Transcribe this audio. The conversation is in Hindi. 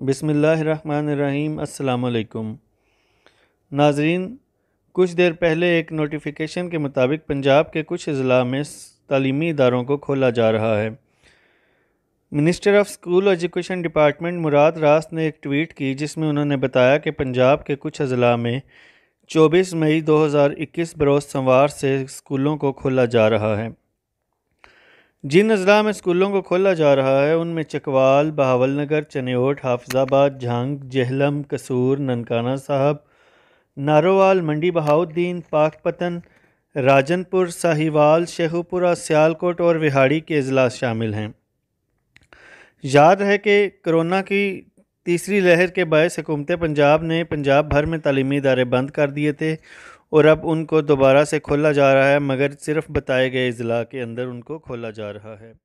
बसमिलकुम नाजरीन कुछ देर पहले एक नोटिफिकेशन के मुताबिक पंजाब के कुछ अज़ला में तालीमी इदारों को खोला जा रहा है minister of school education department Murad Raas ने एक ट्वीट की जिसमें उन्होंने बताया कि पंजाब के कुछ अज़ला में 24 मई 2021 बरोज़ सोमवार से स्कूलों को खोला जा रहा है जिन अजला में स्कूलों को खोला जा रहा है उनमें चकवाल बहावल नगर चनेट हाफजाबाद झांग जहलम कसूर ननकाना साहब नारोवाल मंडी बहाउद्दीन पाकपतन राजनपुर साहिवाल शेखुपुरा सियालकोट और विहाड़ी के अजला शामिल हैं याद है कि कोरोना की तीसरी लहर के बायस हुकूमत पंजाब ने पंजाब भर में तलीमी इदारे बंद कर दिए थे और अब उनको दोबारा से खोला जा रहा है मगर सिर्फ बताए गए अजला के अंदर उनको खोला जा रहा है